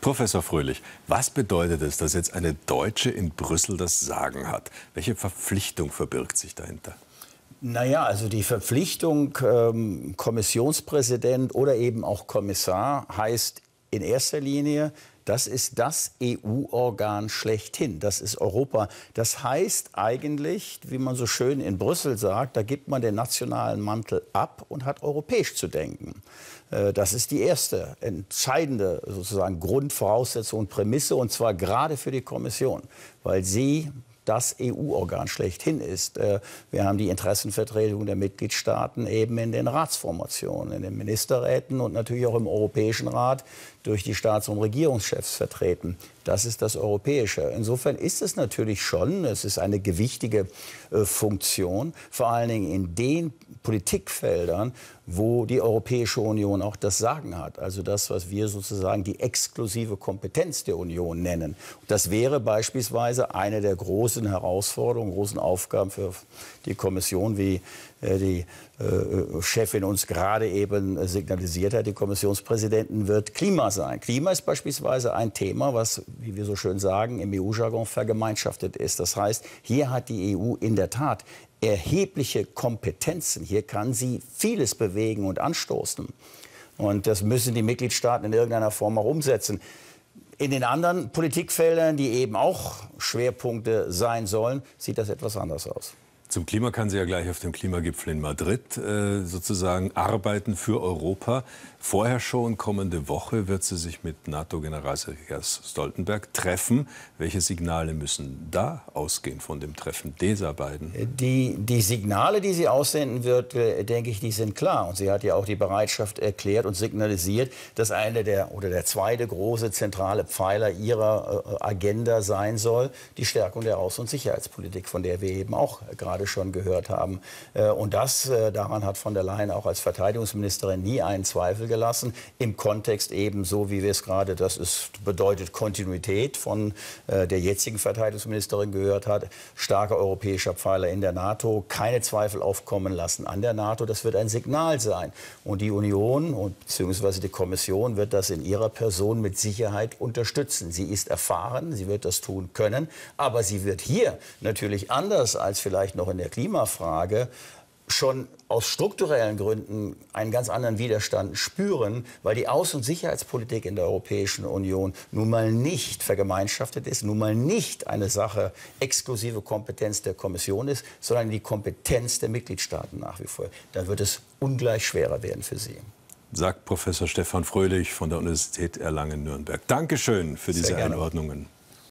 Professor Fröhlich, was bedeutet es, dass jetzt eine Deutsche in Brüssel das Sagen hat? Welche Verpflichtung verbirgt sich dahinter? Naja, also die Verpflichtung, ähm, Kommissionspräsident oder eben auch Kommissar, heißt in erster Linie, das ist das EU-Organ schlechthin. Das ist Europa. Das heißt eigentlich, wie man so schön in Brüssel sagt, da gibt man den nationalen Mantel ab und hat europäisch zu denken. Äh, das ist die erste entscheidende sozusagen Grundvoraussetzung und Prämisse und zwar gerade für die Kommission, weil sie das EU-Organ schlechthin ist. Äh, wir haben die Interessenvertretung der Mitgliedstaaten eben in den Ratsformationen, in den Ministerräten und natürlich auch im Europäischen Rat durch die Staats- und Regierungschefs vertreten das ist das Europäische. Insofern ist es natürlich schon, es ist eine gewichtige äh, Funktion, vor allen Dingen in den Politikfeldern, wo die Europäische Union auch das Sagen hat. Also das, was wir sozusagen die exklusive Kompetenz der Union nennen. Das wäre beispielsweise eine der großen Herausforderungen, großen Aufgaben für die Kommission wie äh, die äh, äh, Chefin uns gerade eben signalisiert hat, die Kommissionspräsidentin wird Klima sein. Klima ist beispielsweise ein Thema, was, wie wir so schön sagen, im EU-Jargon vergemeinschaftet ist. Das heißt, hier hat die EU in der Tat erhebliche Kompetenzen. Hier kann sie vieles bewegen und anstoßen. Und das müssen die Mitgliedstaaten in irgendeiner Form auch umsetzen. In den anderen Politikfeldern, die eben auch Schwerpunkte sein sollen, sieht das etwas anders aus. Zum Klima kann sie ja gleich auf dem Klimagipfel in Madrid äh, sozusagen arbeiten für Europa. Vorher schon, kommende Woche, wird sie sich mit NATO-Generalsekretär Stoltenberg treffen. Welche Signale müssen da ausgehen von dem Treffen dieser beiden? Äh, die, die Signale, die sie aussenden wird, äh, denke ich, die sind klar. Und sie hat ja auch die Bereitschaft erklärt und signalisiert, dass eine der oder der zweite große zentrale Pfeiler ihrer äh, Agenda sein soll, die Stärkung der Außen- und Sicherheitspolitik, von der wir eben auch gerade gerade schon gehört haben. Äh, und das, äh, daran hat von der Leyen auch als Verteidigungsministerin nie einen Zweifel gelassen. Im Kontext eben so, wie wir es gerade, das ist, bedeutet Kontinuität von äh, der jetzigen Verteidigungsministerin gehört hat. Starker europäischer Pfeiler in der NATO, keine Zweifel aufkommen lassen an der NATO. Das wird ein Signal sein. Und die Union bzw. die Kommission wird das in ihrer Person mit Sicherheit unterstützen. Sie ist erfahren, sie wird das tun können, aber sie wird hier natürlich anders als vielleicht noch in der Klimafrage schon aus strukturellen Gründen einen ganz anderen Widerstand spüren, weil die Außen- und Sicherheitspolitik in der Europäischen Union nun mal nicht vergemeinschaftet ist, nun mal nicht eine Sache exklusive Kompetenz der Kommission ist, sondern die Kompetenz der Mitgliedstaaten nach wie vor. Dann wird es ungleich schwerer werden für Sie. Sagt Professor Stefan Fröhlich von der Universität Erlangen-Nürnberg. Dankeschön für diese Einordnungen.